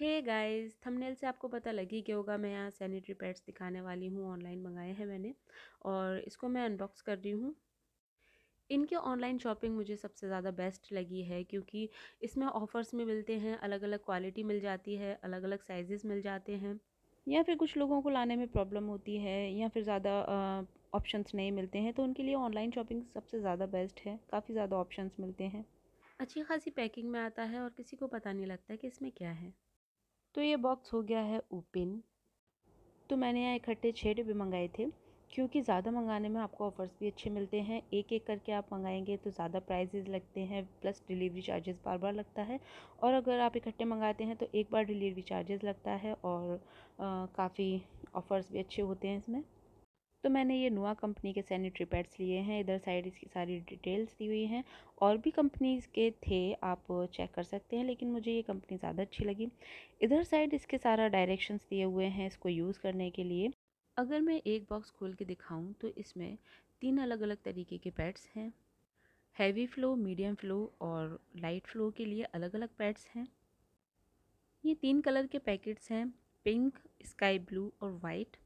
hey guys thumbnail से आपको पता लग ही क्या होगा मैं यहाँ सैनिटरी पैड्स दिखाने वाली हूँ ऑनलाइन मंगाए हैं मैंने और इसको मैं अनबॉक्स कर रही हूँ इनके ऑनलाइन शॉपिंग मुझे सबसे ज़्यादा बेस्ट लगी है क्योंकि इसमें ऑफ़र्स में मिलते हैं अलग अलग क्वालिटी मिल जाती है अलग अलग साइज़ मिल जाते हैं या फिर कुछ लोगों को लाने में प्रॉब्लम होती है या फिर ज़्यादा ऑप्शंस नहीं मिलते हैं तो उनके लिए ऑनलाइन शॉपिंग सबसे ज़्यादा बेस्ट है काफ़ी ज़्यादा ऑप्शंस मिलते हैं अच्छी खासी पैकिंग में आता है और किसी को पता नहीं लगता कि इसमें क्या है तो ये बॉक्स हो गया है ओपन तो मैंने यहाँ इकट्ठे छः डिब्बे मंगाए थे क्योंकि ज़्यादा मंगाने में आपको ऑफ़र्स भी अच्छे मिलते हैं एक एक करके आप मंगाएंगे तो ज़्यादा प्राइजेज़ लगते हैं प्लस डिलीवरी चार्जेस बार बार लगता है और अगर आप इकट्ठे मंगाते हैं तो एक बार डिलीवरी चार्जेस लगता है और काफ़ी ऑफ़र्स भी अच्छे होते हैं इसमें तो मैंने ये नुआ कंपनी के सैनिटरी पैड्स लिए हैं इधर साइड इसकी सारी डिटेल्स दी हुई हैं और भी कंपनीज़ के थे आप चेक कर सकते हैं लेकिन मुझे ये कंपनी ज़्यादा अच्छी लगी इधर साइड इसके सारा डायरेक्शंस दिए हुए हैं इसको यूज़ करने के लिए अगर मैं एक बॉक्स खोल के दिखाऊँ तो इसमें तीन अलग अलग तरीके के पैड्स हैं हैवी फ़्लो मीडियम फ़्लो और लाइट फ़्लो के लिए अलग अलग पैड्स हैं ये तीन कलर के पैकेट्स हैं पिंक स्काई ब्लू और वाइट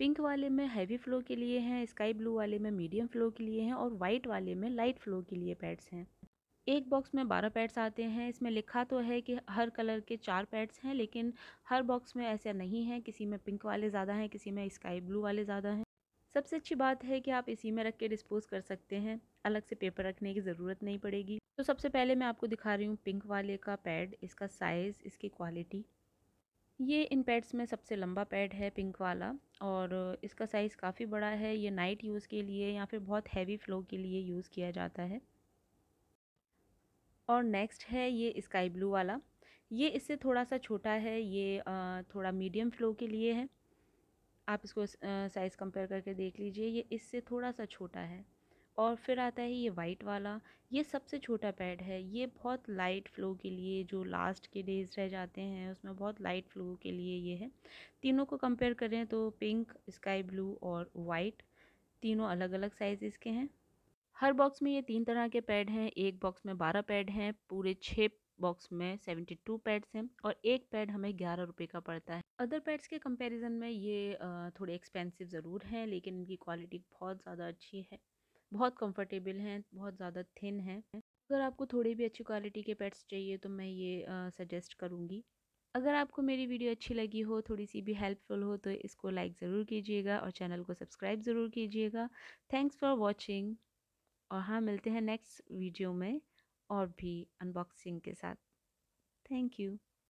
पिंक वाले में हैवी फ्लो के लिए हैं स्काई ब्लू वाले में मीडियम फ्लो के लिए हैं और वाइट वाले में लाइट फ्लो के लिए पैड्स हैं एक बॉक्स में बारह पैड्स आते हैं इसमें लिखा तो है कि हर कलर के चार पैड्स हैं लेकिन हर बॉक्स में ऐसा नहीं है किसी में पिंक वाले ज़्यादा हैं किसी में स्काई ब्लू वाले ज़्यादा हैं सबसे अच्छी बात है कि आप इसी में रख के डिस्पोज कर सकते हैं अलग से पेपर रखने की ज़रूरत नहीं पड़ेगी तो सबसे पहले मैं आपको दिखा रही हूँ पिंक वाले का पैड इसका साइज़ इसकी क्वालिटी ये इन पैड्स में सबसे लंबा पैड है पिंक वाला और इसका साइज़ काफ़ी बड़ा है ये नाइट यूज़ के लिए या फिर बहुत हैवी फ़्लो के लिए यूज़ किया जाता है और नेक्स्ट है ये स्काई ब्लू वाला ये इससे थोड़ा सा छोटा है ये थोड़ा मीडियम फ़्लो के लिए है आप इसको साइज़ कंपेयर करके देख लीजिए ये इससे थोड़ा सा छोटा है और फिर आता है ये वाइट वाला ये सबसे छोटा पैड है ये बहुत लाइट फ्लो के लिए जो लास्ट के डेज़ रह जाते हैं उसमें बहुत लाइट फ्लो के लिए ये है तीनों को कंपेयर करें तो पिंक स्काई ब्लू और वाइट तीनों अलग अलग साइज़ के हैं हर बॉक्स में ये तीन तरह के पैड हैं एक बॉक्स में बारह पैड हैं पूरे छः बॉक्स में सेवेंटी टू पैड्स हैं और एक पैड हमें ग्यारह रुपये का पड़ता है अदर पैड्स के कंपैरिजन में ये थोड़े एक्सपेंसिव ज़रूर हैं लेकिन इनकी क्वालिटी बहुत ज़्यादा अच्छी है बहुत कंफर्टेबल हैं बहुत ज़्यादा थिन हैं अगर आपको थोड़ी भी अच्छी क्वालिटी के पेट्स चाहिए तो मैं ये सजेस्ट करूँगी अगर आपको मेरी वीडियो अच्छी लगी हो थोड़ी सी भी हेल्पफुल हो तो इसको लाइक ज़रूर कीजिएगा और चैनल को सब्सक्राइब ज़रूर कीजिएगा थैंक्स फॉर वॉचिंग और हाँ मिलते हैं नेक्स्ट वीडियो में और भी अनबॉक्सिंग के साथ थैंक यू